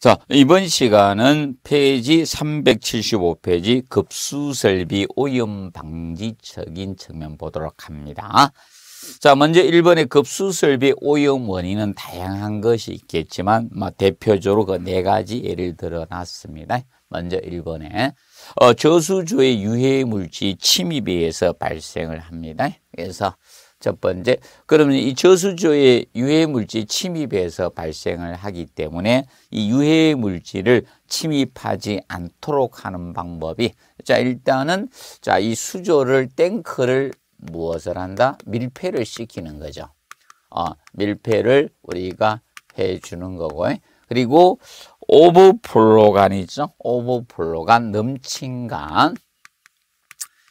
자, 이번 시간은 페이지 375페이지 급수설비 오염 방지적인 측면 보도록 합니다. 자, 먼저 1번의 급수설비 오염 원인은 다양한 것이 있겠지만 대표적으로 그 네 가지 예를 들어 놨습니다. 먼저 1번에 어, 저수조의 유해 물질 침입에 의해서 발생을 합니다. 그래서 첫 번째, 그러면 이 저수조의 유해 물질 침입에서 발생을 하기 때문에 이 유해 물질을 침입하지 않도록 하는 방법이 자 일단은 자 이 수조를 탱크를 무엇을 한다? 밀폐를 시키는 거죠. 어, 밀폐를 우리가 해주는 거고 그리고 오버플로간 있죠. 오버플로간 넘친간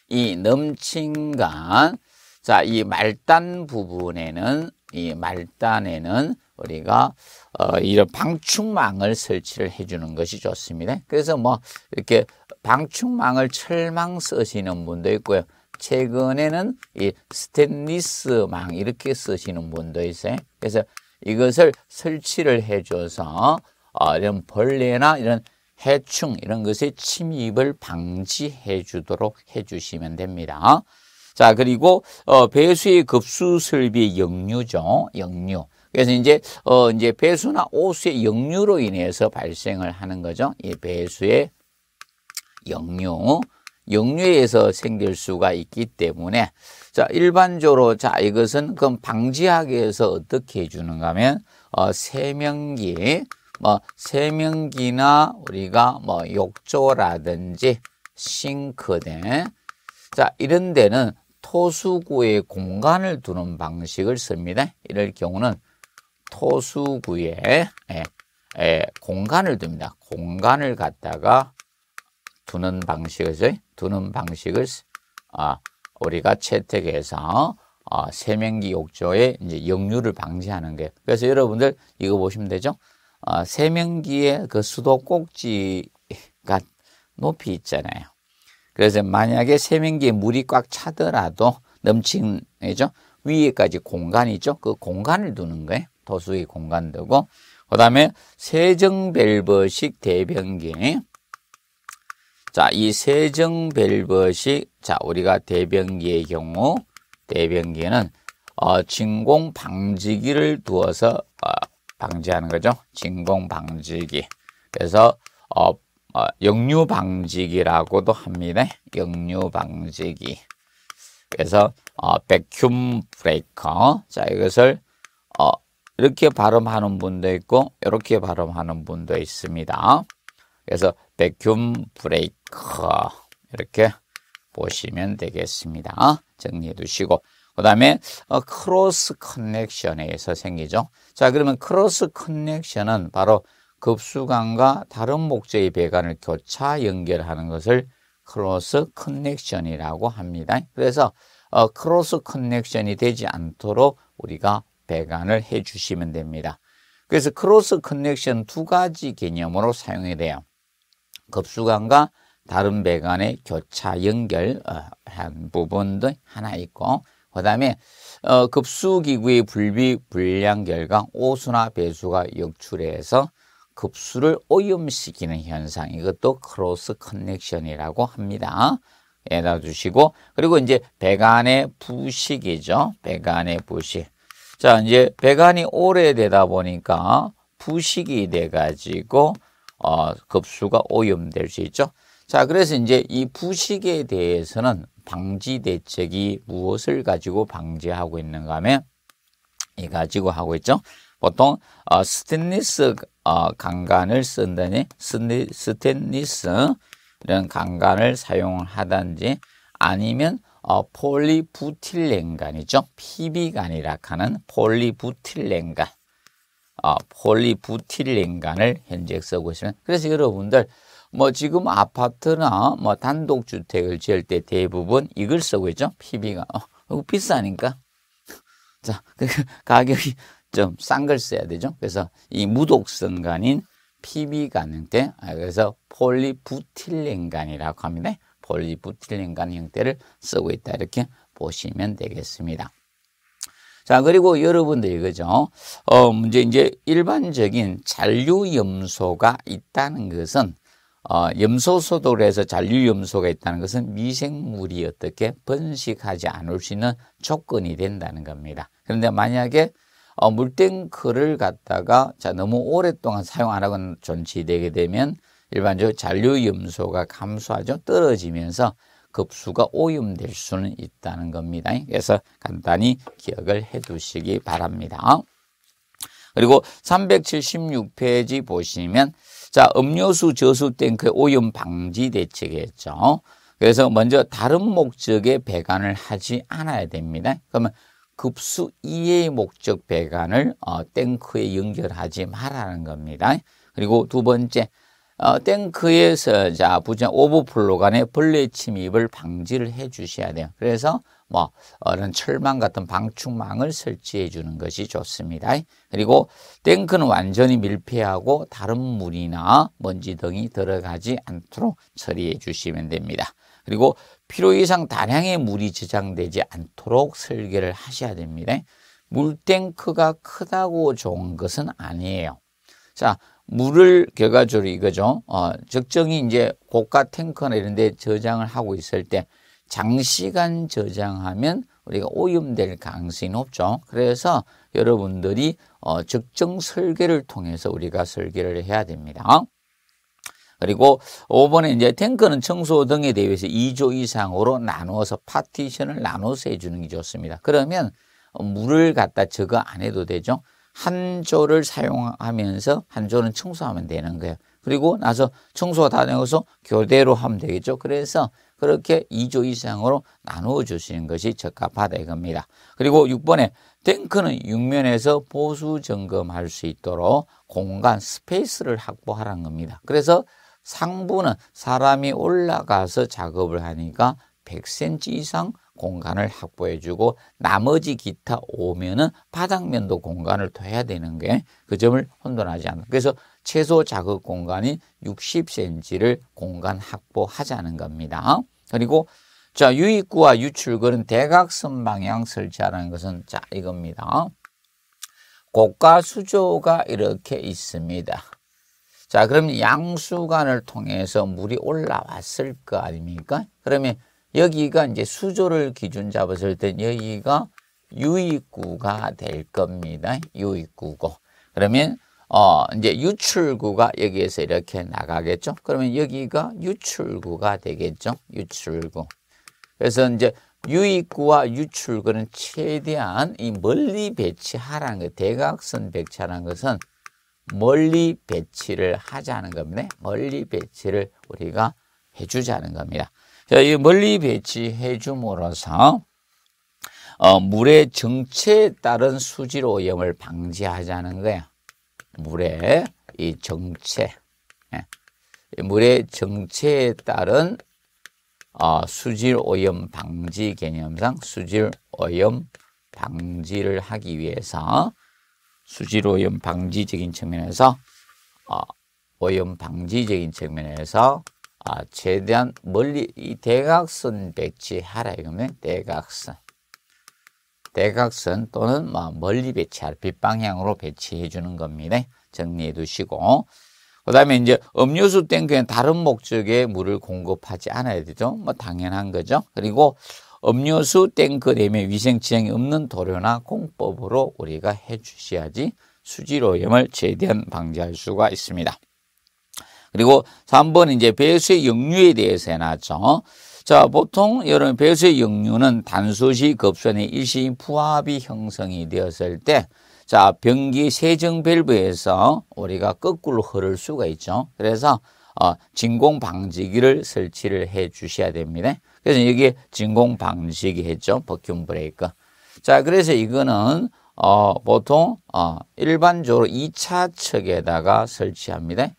이 넘친간 자, 이 말단 부분에는 이 말단에는 우리가 어, 이런 방충망을 설치를 해주는 것이 좋습니다. 그래서 뭐 이렇게 방충망을 철망 쓰시는 분도 있고요. 최근에는 이 스테인리스망 이렇게 쓰시는 분도 있어요. 그래서 이것을 설치를 해줘서 어, 이런 벌레나 이런 해충 이런 것의 침입을 방지해 주도록 해 주시면 됩니다. 자, 그리고 어, 배수의 급수 설비 역류죠. 역류. 그래서 이제 어 이제 배수나 오수의 역류로 인해서 발생을 하는 거죠. 이 배수의 역류. 역류에서 생길 수가 있기 때문에 자, 일반적으로 자, 이것은 그럼 방지하기 위해서 어떻게 해 주는가 하면 어 세면기 뭐 세면기나 우리가 뭐 욕조라든지 싱크대 자, 이런 데는 토수구에 공간을 두는 방식을 씁니다. 이럴 경우는 토수구에 예, 예, 공간을 둡니다. 공간을 갖다가 두는 방식이 두는 방식을 아, 우리가 채택해서 어, 세면기 욕조의 이제 역류를 방지하는 게 그래서 여러분들 이거 보시면 되죠. 어, 아, 세면기의 그 수도꼭지가 높이 있잖아요. 그래서 만약에 세면기에 물이 꽉 차더라도 넘친 거죠. 위에까지 공간이 죠그 공간을 두는 거예요. 도수기 공간 두고 그 다음에 세정밸브식 대변기 자, 이 세정밸브식 자, 우리가 대변기의 경우 대변기는 어, 진공 방지기를 두어서 어, 방지하는 거죠. 진공 방지기. 그래서 어, 어, 역류 방지기라고도 합니다. 역류 방지기. 그래서 어, 백큐 브레이커. 자, 이것을 어, 이렇게 발음하는 분도 있고 이렇게 발음하는 분도 있습니다. 그래서 백큐 브레이커 이렇게 보시면 되겠습니다. 정리해 두시고 그 다음에 어, 크로스 커넥션에서 생기죠. 자, 그러면 크로스 커넥션은 바로 급수관과 다른 목재의 배관을 교차 연결하는 것을 크로스 커넥션이라고 합니다. 그래서 어, 크로스 커넥션이 되지 않도록 우리가 배관을 해 주시면 됩니다. 그래서 크로스 커넥션 두 가지 개념으로 사용이 돼요. 급수관과 다른 배관의 교차 연결한 어, 부분도 하나 있고 그 다음에 어, 급수기구의 불비 불량 결과 오수나 배수가 역출해서 급수를 오염시키는 현상 이것도 크로스 커넥션이라고 합니다. 에다 주시고 그리고 이제 배관의 부식이죠. 배관의 부식. 자 이제 배관이 오래되다 보니까 부식이 돼가지고 어, 급수가 오염될 수 있죠. 자 그래서 이제 이 부식에 대해서는 방지 대책이 무엇을 가지고 방지하고 있는가 하면 이 가지고 하고 있죠. 보통 어, 스테인리스 어, 강간을 쓴다니 스테, 스테인리스 이런 강간을 사용하든지 아니면 어, 폴리부틸렌간이죠. PB간이라 하는 폴리부틸렌간. 어, 폴리부틸렌간을 현재 쓰고 있습니 그래서 여러분들 뭐 지금 아파트나 뭐 단독주택을 지을 때 대부분 이걸 쓰고 있죠. PB가. 어, 비싸니까. 자, 그 가격이 좀싼걸 써야 되죠. 그래서 이 무독성간인 p b 간능때 아, 그래서 폴리부틸렌간이라고 합니다. 폴리부틸렌간 형태를 쓰고 있다 이렇게 보시면 되겠습니다. 자 그리고 여러분들 이거죠. 어 문제 이제 일반적인 잔류염소가 있다는 것은 어, 염소소독을 해서 잔류염소가 있다는 것은 미생물이 어떻게 번식하지 않을 수 있는 조건이 된다는 겁니다. 그런데 만약에 어, 물탱크를 갖다가 자 너무 오랫동안 사용 안하거 존치되게 되면 일반적으로 잔류염소가 감소하죠. 떨어지면서 급수가 오염될 수는 있다는 겁니다. 그래서 간단히 기억을 해두시기 바랍니다. 그리고 376페이지 보시면 자 음료수 저수 탱크의 오염 방지 대책이었죠. 그래서 먼저 다른 목적의 배관을 하지 않아야 됩니다. 그러면 급수 이외의 목적 배관을 어, 탱크에 연결하지 말라는 겁니다. 그리고 두 번째, 어, 탱크에서 자 부정 오버플로 간의 벌레 침입을 방지를 해 주셔야 돼요. 그래서 뭐 이런 철망 같은 방충망을 설치해 주는 것이 좋습니다. 그리고 탱크는 완전히 밀폐하고 다른 물이나 먼지 등이 들어가지 않도록 처리해 주시면 됩니다. 그리고 필요 이상 다량의 물이 저장되지 않도록 설계를 하셔야 됩니다. 물탱크가 크다고 좋은 것은 아니에요. 자, 물을 결과적으로 이거죠. 어, 적정히 이제 고가 탱크나 이런 데 저장을 하고 있을 때 장시간 저장하면 우리가 오염될 가능성이 높죠. 그래서 여러분들이 어, 적정 설계를 통해서 우리가 설계를 해야 됩니다. 그리고 5번에 이제 탱크는 청소 등에 대해서 2조 이상으로 나누어서 파티션을 나눠서 해주는 게 좋습니다. 그러면 물을 갖다 저거 안 해도 되죠. 한 조를 사용하면서 한 조는 청소하면 되는 거예요. 그리고 나서 청소가 다 되어서 교대로 하면 되겠죠. 그래서 그렇게 2조 이상으로 나누어 주시는 것이 적합하다 이겁니다. 그리고 6번에 탱크는 육면에서 보수 점검할 수 있도록 공간 스페이스를 확보하라는 겁니다. 그래서 상부는 사람이 올라가서 작업을 하니까 100cm 이상 공간을 확보해주고 나머지 기타 오면은 바닥면도 공간을 둬야 되는 게 그 점을 혼돈하지 않는 그래서 최소 작업 공간이 60cm를 공간 확보하자는 겁니다. 그리고 자 유입구와 유출구는 대각선 방향 설치하는 것은 자 이겁니다. 고가 수조가 이렇게 있습니다. 자, 그럼 양수관을 통해서 물이 올라왔을 거 아닙니까? 그러면 여기가 이제 수조를 기준 잡았을 땐 여기가 유입구가 될 겁니다. 유입구고. 그러면 어, 이제 유출구가 여기에서 이렇게 나가겠죠? 그러면 여기가 유출구가 되겠죠? 유출구. 그래서 이제 유입구와 유출구는 최대한 이 멀리 배치하라는 것, 대각선 배치하라는 것은 멀리 배치를 하자는 겁니다. 멀리 배치를 우리가 해주자는 겁니다. 자, 이 멀리 배치해 줌으로써 어, 물의 정체에 따른 수질 오염을 방지하자는 거예요. 물의 이 정체, 예. 물의 정체에 따른 어, 수질 오염 방지 개념상 수질 오염 방지를 하기 위해서 수질 오염 방지적인 측면에서 어, 오염 방지적인 측면에서 아, 최대한 멀리 이 대각선 배치하라 이거면 대각선 대각선 또는 뭐 멀리 배치할 빛방향으로 배치해 주는 겁니다. 정리해 두시고 그 다음에 이제 음료수 땡크엔 다른 목적의 물을 공급하지 않아야 되죠. 뭐 당연한 거죠. 그리고 음료수 땡크 대매 위생지장이 없는 도료나 공법으로 우리가 해주셔야지 수질오염을 최대한 방지할 수가 있습니다. 그리고 3번 이제 배수의 역류에 대해서 해놨죠. 자, 보통 여러분 배수의 역류는 단수시 급선의 일시 부합이 형성이 되었을 때 자, 변기 세정 밸브에서 우리가 거꾸로 흐를 수가 있죠. 그래서 어, 진공 방지기를 설치를 해 주셔야 됩니다. 그래서 여기 진공 방지기 했죠. 버큐 브레이크. 자, 그래서 이거는 어, 보통 어, 일반적으로 2차 측에다가 설치합니다.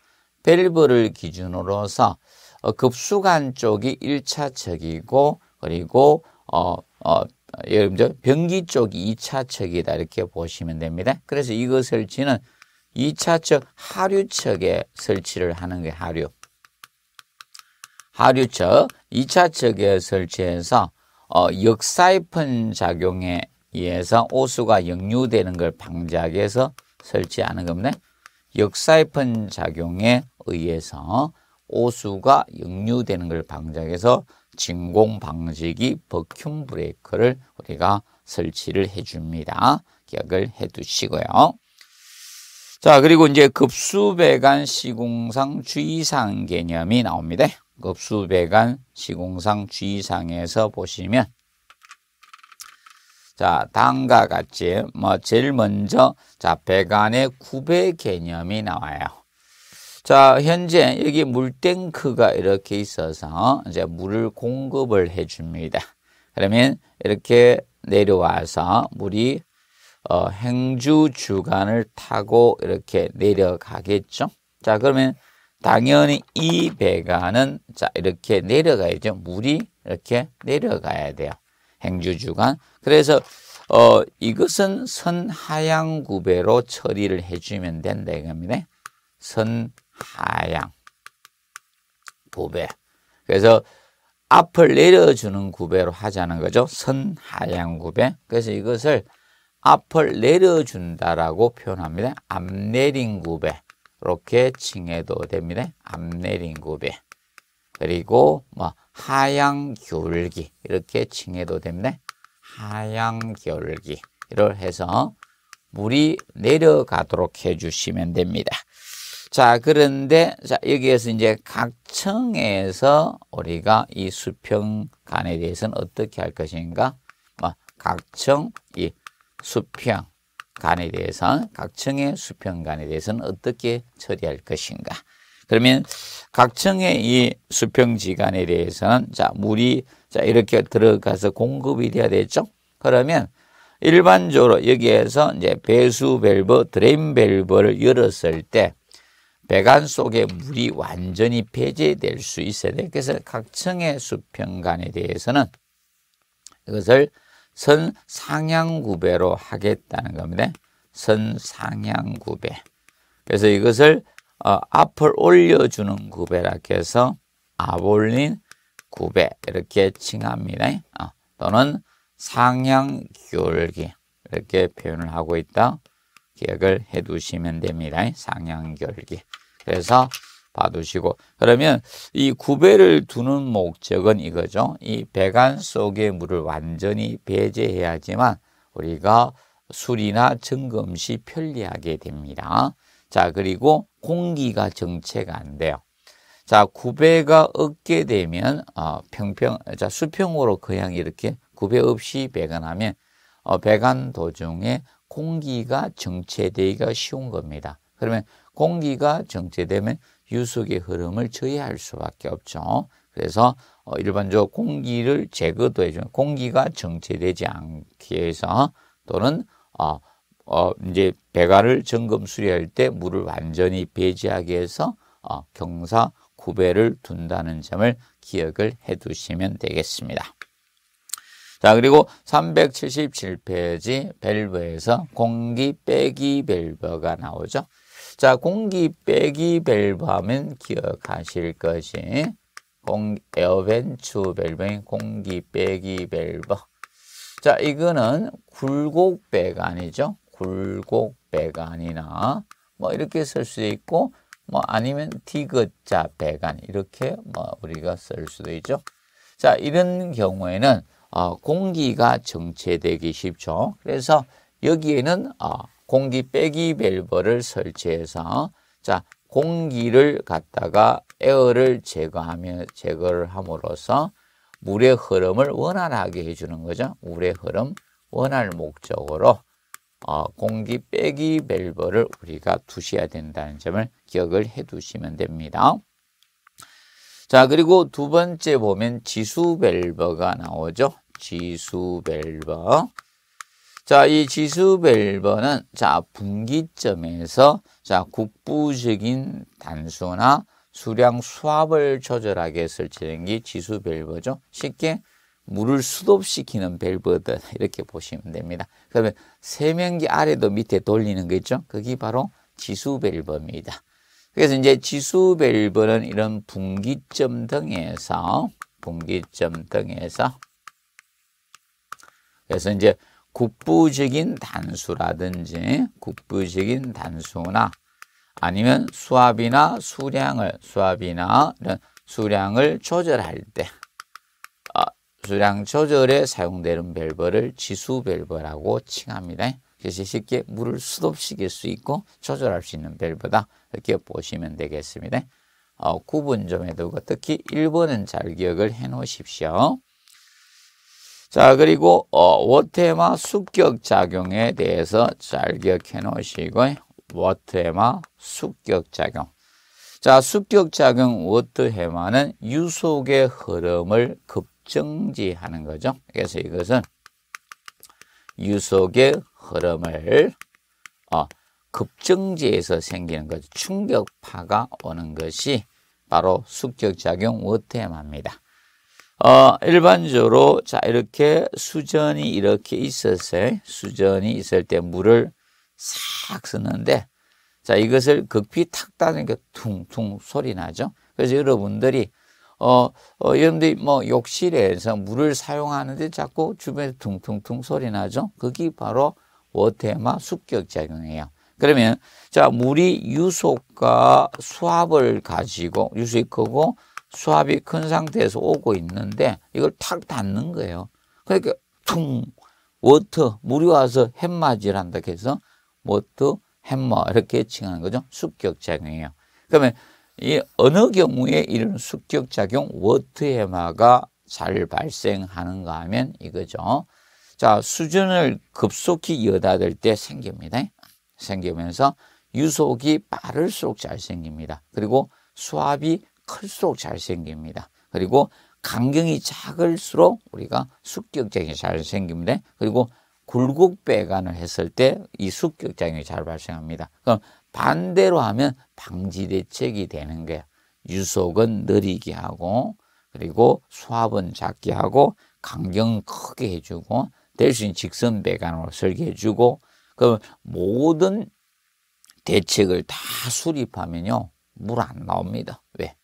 밸브를 기준으로서 어, 급수관 쪽이 1차 측이고 그리고 어, 어, 여러분들 변기 쪽이 2차 측이다 이렇게 보시면 됩니다. 그래서 이거 설치는 2차측 하류측에 설치를 하는 게 하류. 하류측 2차측에 설치해서 어, 역사이픈 작용에 의해서 오수가 역류되는 걸 방지하기 위해서 설치하는 겁니다. 역사이픈 작용에 의해서 오수가 역류되는 걸 방지하기 위해서 진공 방지기 버큐 브레이크를 우리가 설치를 해줍니다. 기억을 해두시고요. 자, 그리고 이제 급수배관 시공상 주의사항 개념이 나옵니다. 급수배관 시공상 주의사항에서 보시면 자, 다음과 같이 뭐 제일 먼저 자, 배관의 구배 개념이 나와요. 자, 현재 여기 물탱크가 이렇게 있어서 이제 물을 공급을 해 줍니다. 그러면 이렇게 내려와서 물이 어, 행주 주간을 타고 이렇게 내려가겠죠. 자, 그러면 당연히 이 배가는 자, 이렇게 내려가야죠. 물이 이렇게 내려가야 돼요. 행주 주간. 그래서 어, 이것은 선하양 구배로 처리를 해주면 된다 이겁니다. 선하양 구배. 그래서 앞을 내려주는 구배로 하자는 거죠. 선하양 구배. 그래서 이것을 앞을 내려준다라고 표현합니다. 앞내린 구배 이렇게 칭해도 됩니다. 앞내린 구배 그리고 뭐 하양 겨기 이렇게 칭해도 됩니다. 하양 겨기 이를 해서 물이 내려가도록 해주시면 됩니다. 자 그런데 자 여기에서 이제 각 층에서 우리가 이 수평간에 대해서는 어떻게 할 것인가? 뭐 각층 이 수평 간에 대해서 각층의 수평 간에 대해서는 어떻게 처리할 것인가? 그러면 각층의 이 수평지간에 대해서는 자 물이 자 이렇게 들어가서 공급이 돼야 되죠. 그러면 일반적으로 여기에서 이제 배수 밸브, 드레인 밸브를 열었을 때 배관 속에 물이 완전히 배제될 수 있어야 돼. 그래서 각층의 수평간에 대해서는 이것을 선상향구배로 하겠다는 겁니다. 선상향구배. 그래서 이것을 어, 앞을 올려주는 구배라 해서 아볼린 구배 이렇게 칭합니다. 어, 또는 상향결기 이렇게 표현을 하고 있다. 기억을 해두시면 됩니다. 상향결기. 그래서 봐두시고 그러면 이 구배를 두는 목적은 이거죠. 이 배관 속의 물을 완전히 배제해야지만 우리가 술이나 점검 시 편리하게 됩니다. 자 그리고 공기가 정체가 안 돼요. 자 구배가 없게 되면 어, 평평 자 수평으로 그냥 이렇게 구배 없이 배관하면 어, 배관 도중에 공기가 정체되기가 쉬운 겁니다. 그러면 공기가 정체되면 유속의 흐름을 저해할 수밖에 없죠. 그래서 어, 일반적으로 공기를 제거도 해주는 공기가 정체되지 않기 위해서 또는 어, 어 이제 배가를 점검 수리할 때 물을 완전히 배제하게 해서 어, 경사 구배를 둔다는 점을 기억을 해 두시면 되겠습니다. 자 그리고 377페이지 밸브에서 공기 빼기 밸브가 나오죠. 자, 공기 빼기 밸브 하면 기억하실 것이 공, 에어벤츠 밸브인 공기 빼기 밸브. 자, 이거는 굴곡 배관이죠. 굴곡 배관이나 뭐 이렇게 쓸수도 있고 뭐 아니면 디귿자 배관 이렇게 뭐 우리가 쓸 수도 있죠. 자, 이런 경우에는 어, 공기가 정체되기 쉽죠. 그래서 여기에는 어, 공기 빼기 밸브를 설치해서 자 공기를 갖다가 에어를 제거하며 제거를 함으로써 물의 흐름을 원활하게 해주는 거죠. 물의 흐름 원활 목적으로 어, 공기 빼기 밸브를 우리가 두셔야 된다는 점을 기억을 해 두시면 됩니다. 자 그리고 두 번째 보면 지수 밸브가 나오죠. 지수 밸브 자, 이지수별번는 자, 분기점에서 자, 국부적인 단수나 수량 수압을 조절하게 설치된 게 지수 밸브죠. 쉽게 물을 수도시키는 밸브다 이렇게 보시면 됩니다. 그러면 세면기 아래도 밑에 돌리는 거 있죠. 그게 바로 지수 밸브입니다. 그래서 이제 지수 밸브는 이런 분기점 등에서 분기점 등에서 그래서 이제 국부적인 단수라든지 국부적인 단수나 아니면 수압이나 수량을 수압이나 이런 수량을 조절할 때 어, 수량 조절에 사용되는 밸브를 지수 밸브라고 칭합니다. 그래서 쉽게 물을 수돗시킬 수 있고 조절할 수 있는 밸브다 이렇게 보시면 되겠습니다. 어, 구분 좀 해두고 특히 1번은 잘 기억을 해놓으십시오. 자, 그리고 어, 워테마 습격 작용에 대해서 잘 기억해 놓으시고 워트마 습격 작용. 자, 습격 작용 워트헤마는 유속의 흐름을 급정지하는 거죠. 그래서 이것은 유속의 흐름을 어, 급정지에서 생기는 거죠. 충격파가 오는 것이 바로 숙격작용 워테마입니다. 어, 일반적으로 자 이렇게 수전이 이렇게 있었어요. 수전이 있을 때 물을 싹 쓰는데 자 이것을 극비 탁 따니까 퉁퉁 소리 나죠. 그래서 여러분들이 어, 어 여러분들이 뭐 욕실에서 물을 사용하는데 자꾸 주변에 퉁퉁퉁 소리 나죠. 그게 바로 워테마 습격 작용이에요. 그러면 자 물이 유속과 수압을 가지고 유속이 크고 수압이 큰 상태에서 오고 있는데 이걸 탁 닿는 거예요. 그러니까 퉁 워터 물이 와서 햄마질 한다 해서 워터 햄마 이렇게 칭하는 거죠. 습격작용이에요. 그러면 이 어느 경우에 이런 습격작용 워터 햄마가 잘 발생하는가 하면 이거죠. 자, 수준을 급속히 여닫을 때 생깁니다. 생기면서 유속이 빠를수록 잘 생깁니다. 그리고 수압이 클수록 잘생깁니다. 그리고 강경이 작을수록 우리가 숙격장이 잘 생깁니다. 그리고 굴곡 배관을 했을 때 이 숙격장이 잘 발생합니다. 그럼 반대로 하면 방지 대책이 되는 거예요. 유속은 느리게 하고 그리고 수압은 작게 하고 강경은 크게 해주고 될 수 있는 직선 배관으로 설계해주고 그 모든 대책을 다 수립하면요 물 안 나옵니다. 왜?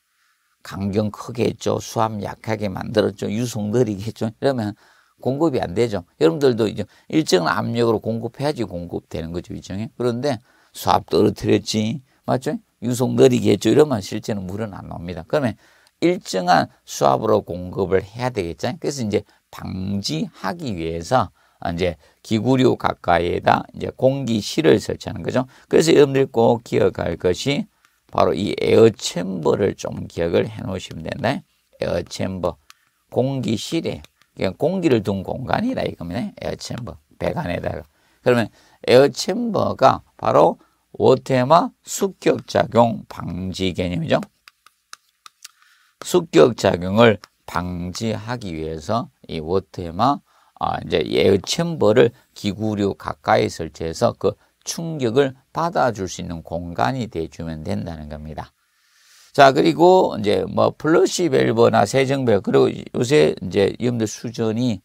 강경 크게 했죠. 수압 약하게 만들었죠. 유속 느리게 했죠. 이러면 공급이 안 되죠. 여러분들도 이제 일정 압력으로 공급해야지 공급되는 거죠. 일정에. 그런데 수압 떨어뜨렸지. 맞죠? 유속 느리게 했죠. 이러면 실제는 물은 안 나옵니다. 그러면 일정한 수압으로 공급을 해야 되겠죠. 그래서 이제 방지하기 위해서 이제 기구류 가까이에다 이제 공기실을 설치하는 거죠. 그래서 여러분들꼭 기억할 것이 바로 이 에어챔버를 좀 기억을 해 놓으시면 된다. 에어챔버. 공기실에 그러니 공기를 둔 공간이라 이겁니다. 에어챔버. 백 안에다가. 그러면 에어챔버가 바로 오테마 숙격작용 방지 개념이죠. 숙격작용을 방지하기 위해서 이 워테마 아, 이제 에어챔버를 기구류 가까이 설치해서 그 충격을 받아줄 수 있는 공간이 돼주면 된다는 겁니다. 자, 그리고 이제 뭐 플러시 밸브나 세정 밸브 그리고 요새 이제 염들 수전이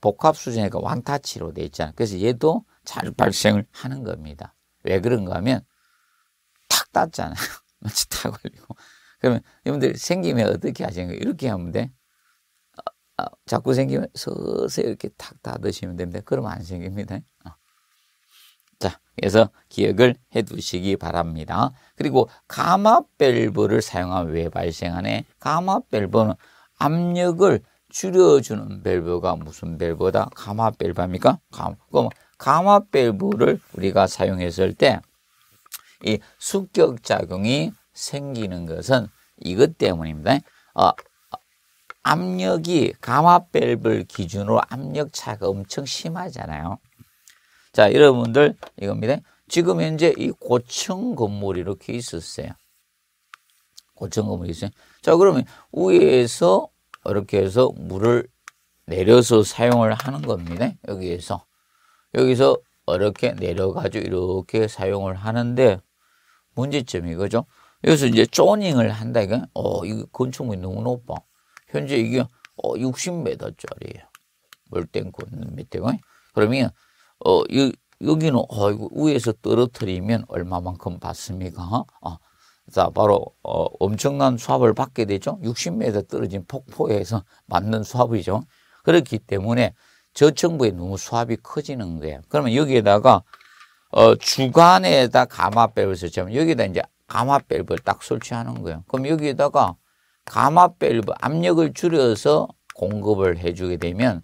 복합 수전이니까 완타치로 돼 있잖아요. 그래서 얘도 잘 발생을 하는 겁니다. 왜 그런가 하면 탁 닿잖아요. 마치 탁 걸리고. 그러면 여러분들 생기면 어떻게 하시는 거예요? 이렇게 하면 돼. 아, 아, 자꾸 생기면 서서히 이렇게 탁 닫으시면 됩니다. 그러면 안 생깁니다. 자, 그래서 기억을 해 두시기 바랍니다. 그리고 가마 밸브를 사용한 외 발생하네. 가마 밸브는 압력을 줄여주는 밸브가 무슨 밸브다? 가마 밸브입니까? 그럼 가마 밸브를 우리가 사용했을 때 이 수격 작용이 생기는 것은 이것 때문입니다. 어, 압력이 가마 밸브를 기준으로 압력 차가 엄청 심하잖아요. 자, 여러분들 이겁니다. 지금 현재 이 고층 건물이 이렇게 있었어요. 고층 건물이 있어요. 자, 그러면 위에서 이렇게 해서 물을 내려서 사용을 하는 겁니다. 여기에서. 여기서 이렇게 내려가지고 이렇게 사용을 하는데 문제점이 그죠 여기서 이제 조닝을 한다. 이게, 어, 이 건축물이 너무 높아. 현재 이게 어, 60m짜리예요. 물탱크 밑에. 그러면 어, 여, 여기는 어이구 위에서 떨어뜨리면 얼마만큼 받습니까? 어, 아, 자, 바로 어, 엄청난 수압을 받게 되죠. 60m 떨어진 폭포에서 맞는 수압이죠. 그렇기 때문에 저층부에 너무 수압이 커지는 거예요. 그러면 여기에다가 어, 주간에다 가마 밸브 설치하면 여기다 이제 가마 밸브를 딱 설치하는 거예요. 그럼 여기에다가 가마 밸브 압력을 줄여서 공급을 해주게 되면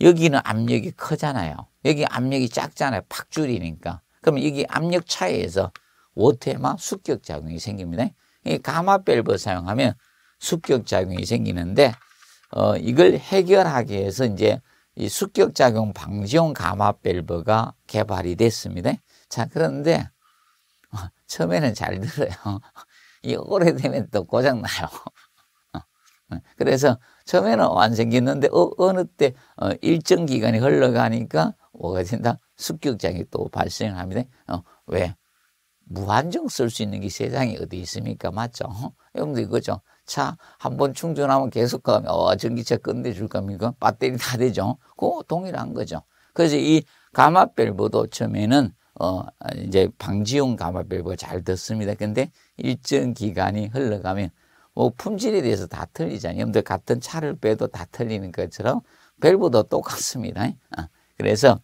여기는 압력이 크잖아요. 여기 압력이 작잖아요. 팍 줄이니까. 그럼 여기 압력 차이에서 워테마 숙격작용이 생깁니다. 이 가마밸브 사용하면 숙격작용이 생기는데 어, 이걸 해결하기 위해서 이제 이 숙격작용 방지용 가마밸브가 개발이 됐습니다. 자 그런데 처음에는 잘 들어요. 이 오래되면 또 고장나요. 어, 그래서 처음에는 안 생겼는데 어, 느때 어, 일정 기간이 흘러가니까 뭐가 된다? 습격장이 또 발생합니다. 어, 왜? 무한정 쓸 수 있는 게 세상에 어디 있습니까? 맞죠? 여러분들 이거죠. 차 한 번 충전하면 계속 가면 어, 전기차 끝내줄 겁니까? 배터리 다 되죠. 그 동일한 거죠. 그래서 이 가마별보도 처음에는 어, 이제 방지용 가마별보 잘 듣습니다. 근데 일정 기간이 흘러가면 뭐 품질에 대해서 다 틀리잖아요. 여러분들 같은 차를 빼도 다 틀리는 것처럼 밸브도 똑같습니다. 어, 그래서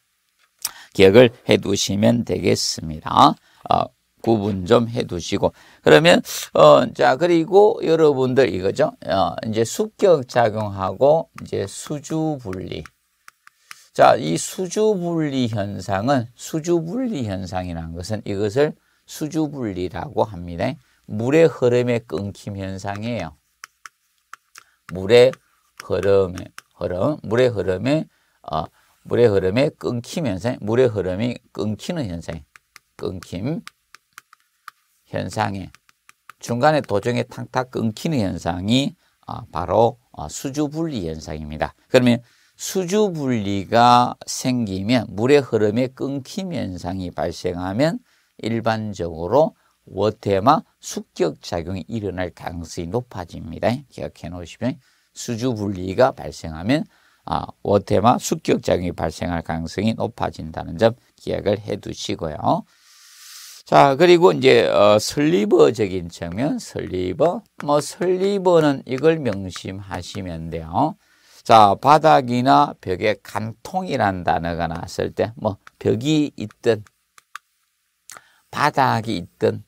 기억을 해 두시면 되겠습니다. 어, 구분 좀 해 두시고. 그러면, 어, 자, 그리고 여러분들 이거죠. 어, 이제 숙격작용하고 이제 수주분리. 자, 이 수주분리 현상은, 수주분리 현상이라는 것은 이것을 수주분리라고 합니다. 물의 흐름의 끊김 현상이에요. 물의 흐름의 흐름, 물의 흐름의 어, 물의 흐름의 끊김 현상, 물의 흐름이 끊기는 현상, 끊김 현상에 중간에 도중에 탕탁 끊기는 현상이 어, 바로 어, 수주분리 현상입니다. 그러면 수주분리가 생기면 물의 흐름의 끊김 현상이 발생하면 일반적으로 워테마 숙격작용이 일어날 가능성이 높아집니다. 기억해 놓으시면 수주분리가 발생하면 아, 워테마 숙격작용이 발생할 가능성이 높아진다는 점 기억을 해 두시고요. 자, 그리고 이제 어, 슬리버적인 측면, 슬리버. 뭐 슬리버는 이걸 명심하시면 돼요. 자, 바닥이나 벽에 간통이란 단어가 났을 때 뭐 벽이 있든 바닥이 있든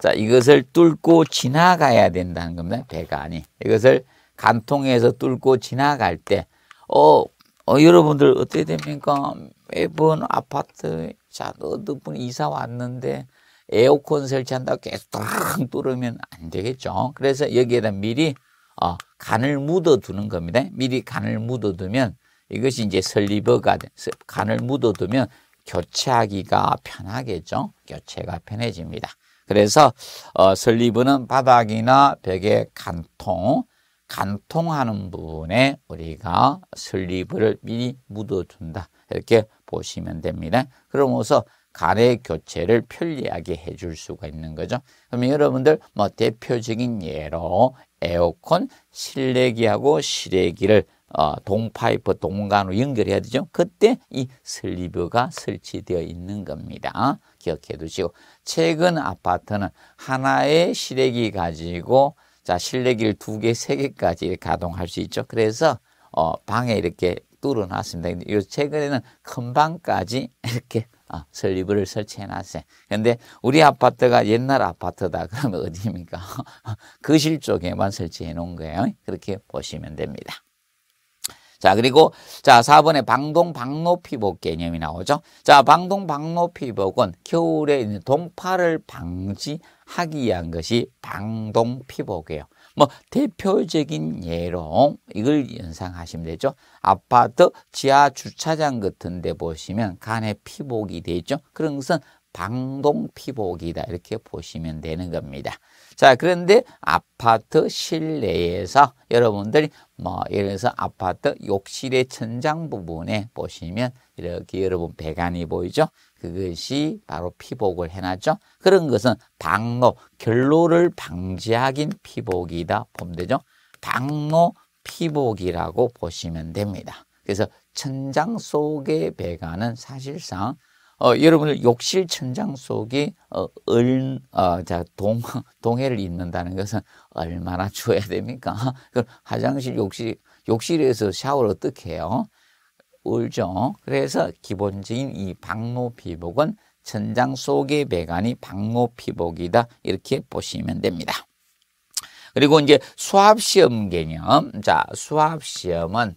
자, 이것을 뚫고 지나가야 된다는 겁니다. 배가 아니. 이것을 간통해서 뚫고 지나갈 때, 어, 어 여러분들 어떻게 됩니까? 매번 아파트, 자, 어느 분 이사 왔는데 에어컨 설치한다고 계속 탕 뚫으면 안 되겠죠. 그래서 여기에다 미리, 어, 간을 묻어두는 겁니다. 미리 간을 묻어두면 이것이 이제 설리버가, 간을 묻어두면 교체하기가 편하겠죠. 교체가 편해집니다. 그래서 어, 설리브는 바닥이나 벽에 간통, 간통하는 부분에 우리가 설리브를 미리 묻어준다. 이렇게 보시면 됩니다. 그러면서 간의 교체를 편리하게 해줄 수가 있는 거죠. 그러면 여러분들 뭐 대표적인 예로 에어컨 실내기하고 실외기를 어, 동파이프 동관으로 연결해야 되죠. 그때 이 슬리브가 설치되어 있는 겁니다. 기억해 두시고 최근 아파트는 하나의 실외기 가지고 자 실내기를 두 개, 세 개까지 가동할 수 있죠. 그래서 어, 방에 이렇게 뚫어놨습니다. 요 최근에는 큰 방까지 이렇게 어, 슬리브를 설치해놨어요. 근데 우리 아파트가 옛날 아파트다 그러면 어디입니까? 거실 그 쪽에만 설치해 놓은 거예요. 그렇게 보시면 됩니다. 자, 그리고 자, 4번에 방동 방노피복 개념이 나오죠. 자, 방동 방노피복은 겨울에 있는 동파를 방지하기 위한 것이 방동피복이에요. 뭐 대표적인 예로 이걸 연상하시면 되죠. 아파트 지하 주차장 같은 데 보시면 간에 피복이 되죠 그런 것은 방동피복이다 이렇게 보시면 되는 겁니다. 자 그런데 아파트 실내에서 여러분들이 뭐 예를 들어서 아파트 욕실의 천장 부분에 보시면 이렇게 여러분 배관이 보이죠? 그것이 바로 피복을 해놨죠. 그런 것은 방로, 결로를 방지하긴 피복이다 보면 되죠. 방로 피복이라고 보시면 됩니다. 그래서 천장 속의 배관은 사실상 어, 여러분들 욕실 천장 속이 어, 을, 어, 자, 동, 동해를 잇는다는 것은 얼마나 추워야 됩니까? 그 화장실 욕실, 욕실에서 샤워를 어떻게 해요? 울죠. 그래서 기본적인 이 박노 피복은 천장 속의 배관이 박노 피복이다. 이렇게 보시면 됩니다. 그리고 이제 수학 시험 개념. 자, 수학 시험은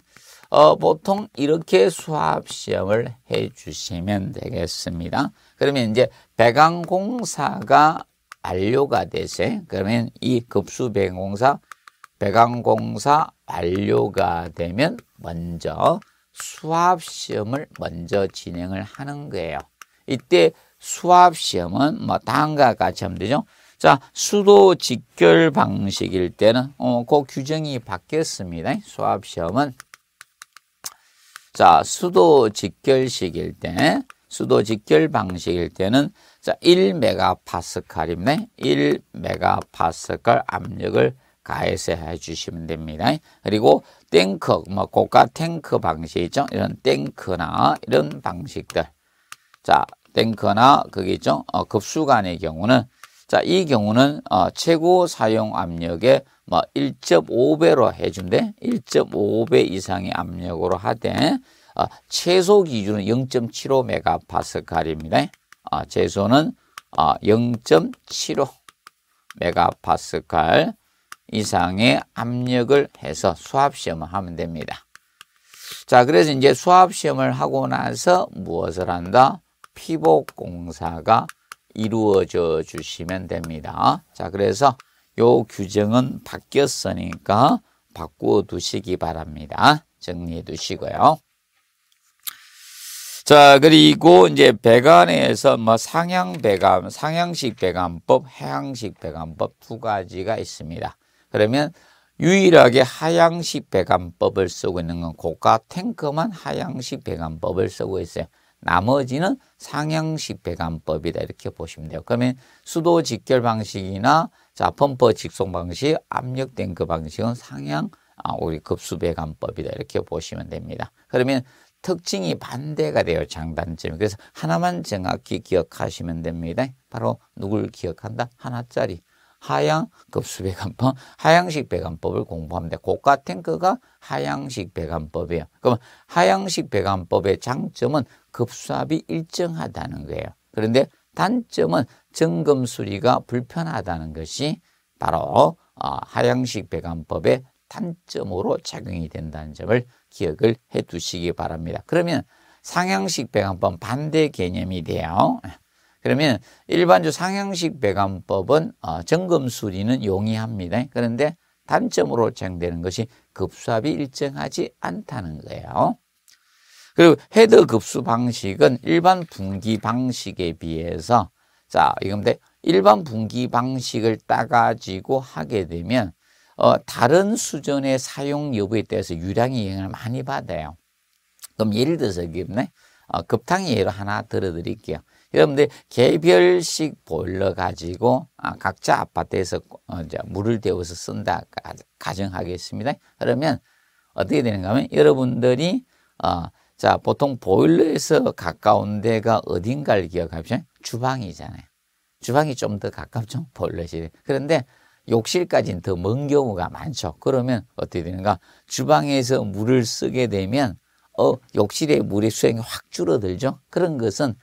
어, 보통 이렇게 수학 시험을 해 주시면 되겠습니다. 그러면 이제 배강공사가 완료가 되세. 그러면 이 급수 배강공사 배강공사 완료가 되면 먼저 수학 시험을 먼저 진행을 하는 거예요. 이때 수학 시험은 뭐 다음과 같이 하면 되죠. 자, 수도 직결 방식일 때는 어, 그 규정이 바뀌었습니다. 수학 시험은 자, 수도 직결식일 때, 수도 직결 방식일 때는 자, 1메가파스칼입니다 1메가파스칼 압력을 가해서 해 주시면 됩니다. 그리고 탱크, 뭐 고가 탱크 방식이죠. 이런 탱크나 이런 방식들. 자, 탱크나 거기죠. 어, 급수간의 경우는 자, 이 경우는 어, 최고 사용 압력의 뭐 1.5배로 해준대 1.5배 이상의 압력으로 하되 어, 최소 기준은 0.75 메가파스칼입니다. 어, 최소는 어, 0.75 메가파스칼 이상의 압력을 해서 수압 시험을 하면 됩니다. 자, 그래서 이제 수압 시험을 하고 나서 무엇을 한다? 피복 공사가 이루어져 주시면 됩니다. 자, 그래서 요 규정은 바뀌었으니까 바꾸어 두시기 바랍니다. 정리해 두시고요. 자, 그리고 이제 배관에서 뭐 상향 배관, 상향식 배관법, 해양식 배관법 두 가지가 있습니다. 그러면 유일하게 하향식 배관법을 쓰고 있는 건 고가 탱크만 하향식 배관법을 쓰고 있어요. 나머지는 상향식 배관법이다 이렇게 보시면 돼요. 그러면 수도 직결 방식이나 자, 펌프 직속 방식, 압력 탱크 방식은 상향 아, 우리 급수배관법이다 이렇게 보시면 됩니다. 그러면 특징이 반대가 돼요 장단점이 그래서 하나만 정확히 기억하시면 됩니다 바로 누굴 기억한다 하나짜리 하향 급수배관법 하향식 배관법을 공부합니다 고가 탱크가 하향식 배관법이에요 그럼 하향식 배관법의 장점은 급수압이 일정하다는 거예요 그런데 단점은 정검 수리가 불편하다는 것이 바로 어, 하향식 배관법의 단점으로 작용이 된다는 점을 기억을 해 두시기 바랍니다. 그러면 상향식 배관법 반대 개념이 돼요. 그러면 일반주 상향식 배관법은 정금 어, 수리는 용이합니다. 그런데 단점으로 작용되는 것이 급수압이 일정하지 않다는 거예요. 그리고 헤드 급수 방식은 일반 분기 방식에 비해서 자, 이건데 일반 분기 방식을 따가지고 하게 되면 어, 다른 수전의 사용 여부에 대해서유량이 영향을 많이 받아요. 그럼 예를 들어서 여기네 어, 급탕 예로 하나 들어드릴게요. 여러분들 개별식 보일러 가지고 아, 각자 아파트에서 어, 이제 물을 데워서 쓴다 가정하겠습니다. 그러면 어떻게 되는가 하면 여러분들이 어, 자, 보통 보일러에서 가까운 데가 어딘가를 기억하시죠? 주방이잖아요. 주방이 좀 더 가깝죠? 보일러실에. 그런데 욕실까지는 더 먼 경우가 많죠. 그러면 어떻게 되는가? 주방에서 물을 쓰게 되면 어, 욕실에 물의 수행이확 줄어들죠. 그런 것은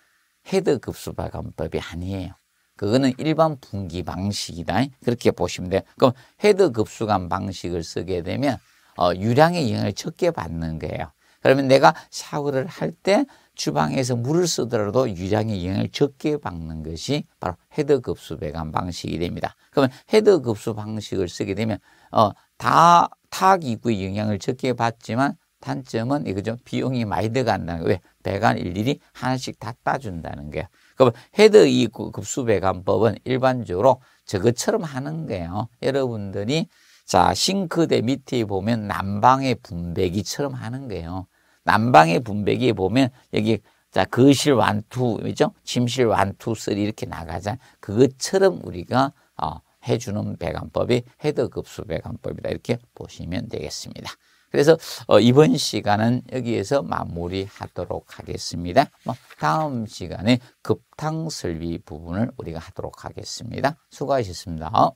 헤드 급수 발감법이 아니에요. 그거는 일반 분기 방식이다. 그렇게 보시면 돼요. 그럼 헤드 급수관 방식을 쓰게 되면 어, 유량의 영향을 적게 받는 거예요. 그러면 내가 샤워를 할 때 주방에서 물을 쓰더라도 유량의 영향을 적게 받는 것이 바로 헤드 급수 배관 방식이 됩니다. 그러면 헤드 급수 방식을 쓰게 되면 어, 다 타기구의 영향을 적게 받지만 단점은 이거죠. 비용이 많이 들어간다는 거예요. 왜? 배관 일일이 하나씩 다 따준다는 거예요. 그럼 헤드 이 급수 배관법은 일반적으로 저것처럼 하는 거예요. 여러분들이 자 싱크대 밑에 보면 난방의 분배기처럼 하는 거예요. 남방의 분배기에 보면 여기 자 거실 완투 이죠 침실 완투 쓰리 이렇게 나가자. 그것처럼 우리가 어, 해주는 배관법이 헤드급수 배관법이다 이렇게 보시면 되겠습니다. 그래서 어, 이번 시간은 여기에서 마무리하도록 하겠습니다. 뭐 다음 시간에 급탕 설비 부분을 우리가 하도록 하겠습니다. 수고하셨습니다.